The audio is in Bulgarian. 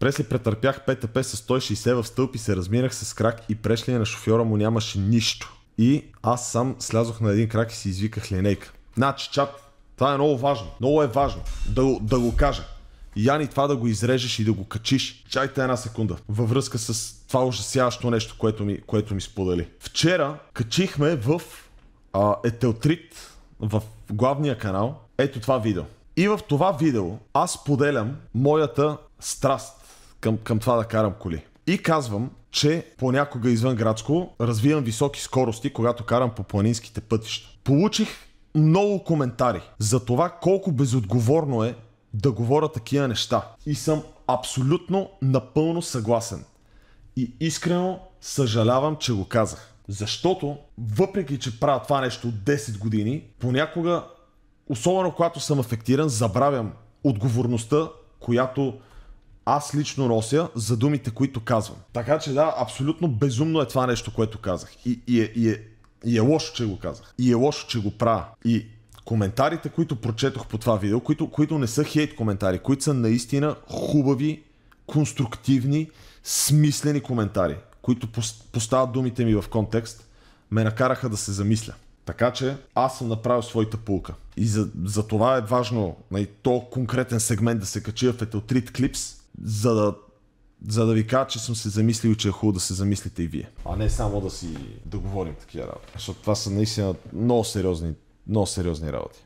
Пресли претърпях ПТП с 160 в стълб и се разминах с крак и прешли на шофьора му нямаше нищо. И аз сам слязох на един крак и си извиках линейка. Значи, чат, това е много важно. Много е важно да, да го кажа. Яни, това да го изрежеш и да го качиш. Чайте една секунда. Във връзка с това ужасяващо нещо, което ми, което ми сподели. Вчера качихме в а, Етелтрит, в главния канал, ето това видео. И в това видео аз поделям моята страст към, към това да карам коли. И казвам, че понякога извън градско развивам високи скорости, когато карам по планинските пътища. Получих много коментари за това колко безотговорно е да говоря такива неща. И съм абсолютно напълно съгласен. И искрено съжалявам, че го казах. Защото, въпреки че правя това нещо от 10 години, понякога, особено когато съм афектиран, забравям отговорността, която аз лично нося за думите, които казвам. Така че да, абсолютно безумно е това нещо, което казах. И, и, е, и, е, и е лошо, че го казах. И е лошо, че го правя. И коментарите, които прочетох по това видео, които, които не са хейт коментари, които са наистина хубави, конструктивни, смислени коментари, които поставят думите ми в контекст, ме накараха да се замисля. Така че аз съм направил своята пулка. И за, за това е важно най- нали, то конкретен сегмент да се качи в Eteltrit клипс за да за да ви кажа, че съм се замислил, че е хубаво да се замислите и вие. А не само да си да говорим такива работи. Защото това са наистина много сериозни, много сериозни работи.